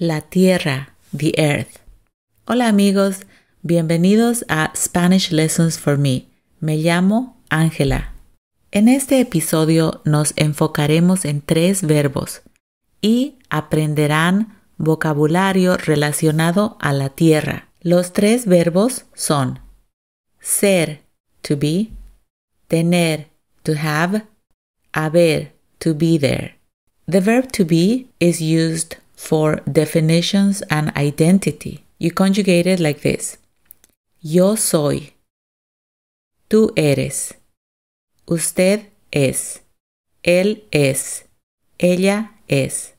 la tierra, the earth. Hola amigos, bienvenidos a Spanish Lessons for Me. Me llamo Ángela. En este episodio nos enfocaremos en tres verbos y aprenderán vocabulario relacionado a la tierra. Los tres verbos son ser, to be, tener, to have, haber, to be there. The verb to be is used for definitions and identity. You conjugate it like this Yo soy. Tú eres. Usted es. Él es. Ella es.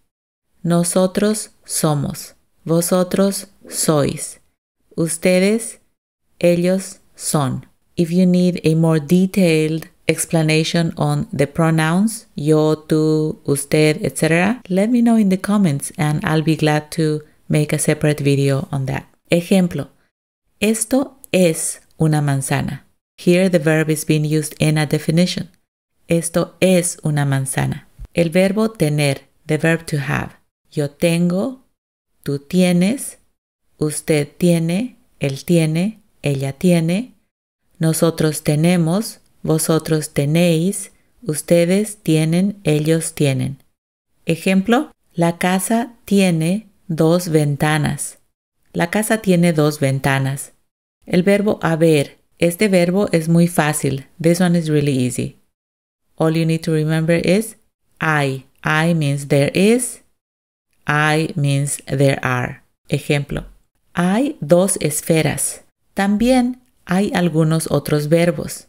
Nosotros somos. Vosotros sois. Ustedes, ellos son. If you need a more detailed explanation on the pronouns yo, tú, usted, etc., let me know in the comments and I'll be glad to make a separate video on that. Ejemplo. Esto es una manzana. Here the verb is being used in a definition. Esto es una manzana. El verbo tener, the verb to have. Yo tengo, tú tienes, usted tiene, él tiene, ella tiene, nosotros tenemos, Vosotros tenéis, ustedes tienen, ellos tienen. Ejemplo, la casa tiene dos ventanas. La casa tiene dos ventanas. El verbo haber. Este verbo es muy fácil. This one is really easy. All you need to remember is I. I means there is. I means there are. Ejemplo. Hay dos esferas. También hay algunos otros verbos.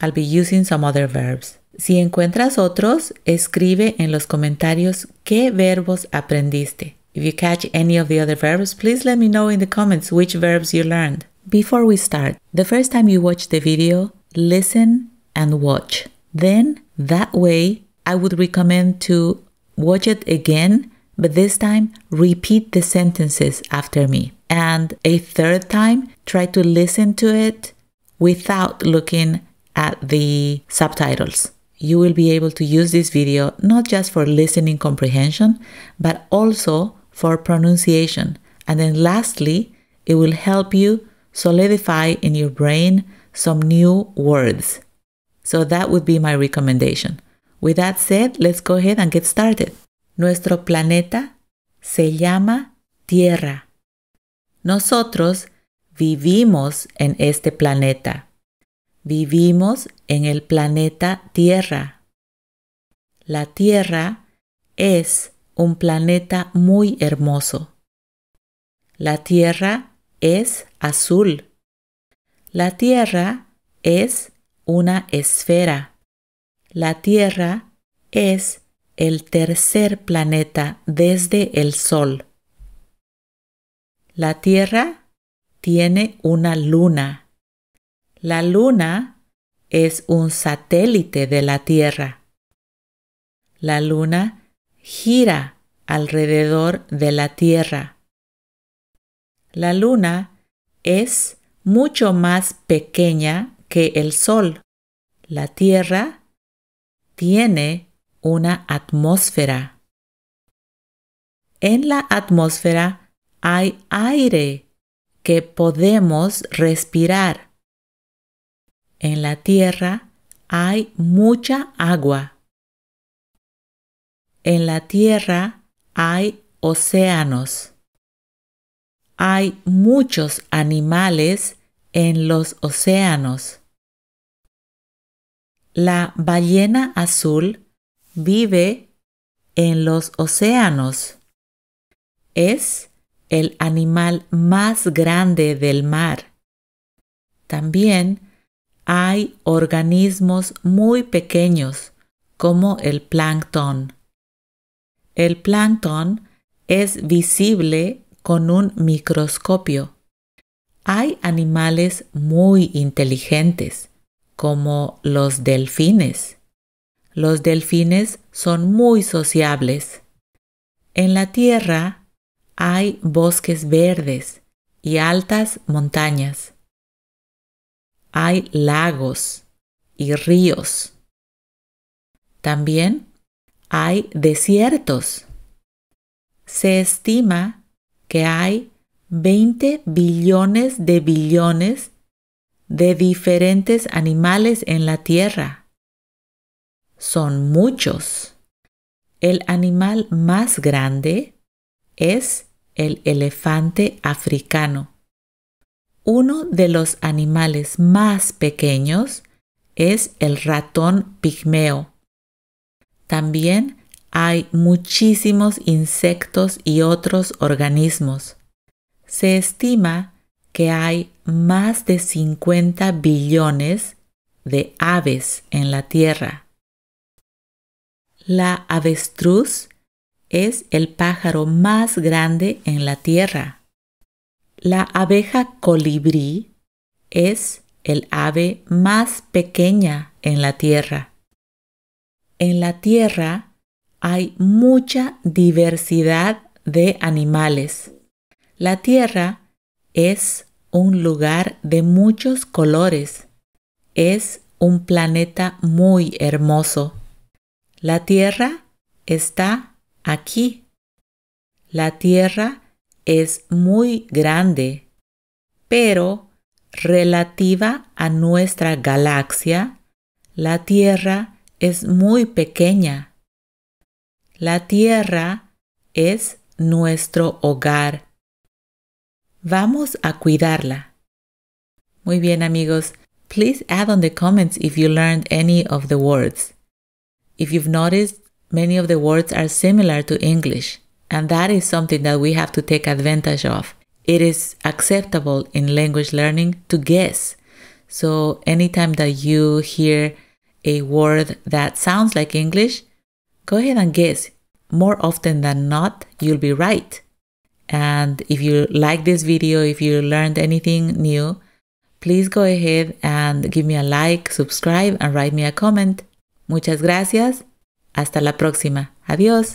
I'll be using some other verbs. Si encuentras otros, escribe en los comentarios qué verbos aprendiste. If you catch any of the other verbs, please let me know in the comments which verbs you learned. Before we start, the first time you watch the video, listen and watch. Then, that way, I would recommend to watch it again, but this time repeat the sentences after me. And a third time, try to listen to it without looking at the subtitles. You will be able to use this video not just for listening comprehension, but also for pronunciation. And then lastly, it will help you solidify in your brain some new words. So that would be my recommendation. With that said, let's go ahead and get started. Nuestro planeta se llama Tierra. Nosotros vivimos en este planeta. Vivimos en el planeta Tierra. La Tierra es un planeta muy hermoso. La Tierra es azul. La Tierra es una esfera. La Tierra es el tercer planeta desde el Sol. La Tierra tiene una luna. La luna es un satélite de la Tierra. La luna gira alrededor de la Tierra. La luna es mucho más pequeña que el Sol. La Tierra tiene una atmósfera. En la atmósfera hay aire que podemos respirar. En la tierra hay mucha agua. En la tierra hay océanos. Hay muchos animales en los océanos. La ballena azul vive en los océanos. Es el animal más grande del mar. También hay organismos muy pequeños como el plancton. El plancton es visible con un microscopio. Hay animales muy inteligentes como los delfines. Los delfines son muy sociables. En la Tierra hay bosques verdes y altas montañas hay lagos y ríos. También hay desiertos. Se estima que hay 20 billones de billones de diferentes animales en la Tierra. Son muchos. El animal más grande es el elefante africano uno de los animales más pequeños es el ratón pigmeo. También hay muchísimos insectos y otros organismos. Se estima que hay más de 50 billones de aves en la Tierra. La avestruz es el pájaro más grande en la Tierra. La abeja colibrí es el ave más pequeña en la Tierra. En la Tierra hay mucha diversidad de animales. La Tierra es un lugar de muchos colores. Es un planeta muy hermoso. La Tierra está aquí. La Tierra es muy grande, pero relativa a nuestra galaxia, la Tierra es muy pequeña. La Tierra es nuestro hogar. Vamos a cuidarla. Muy bien amigos, please add on the comments if you learned any of the words. If you've noticed, many of the words are similar to English. And that is something that we have to take advantage of. It is acceptable in language learning to guess. So anytime that you hear a word that sounds like English, go ahead and guess. More often than not, you'll be right. And if you like this video, if you learned anything new, please go ahead and give me a like, subscribe, and write me a comment. Muchas gracias. Hasta la próxima. Adiós.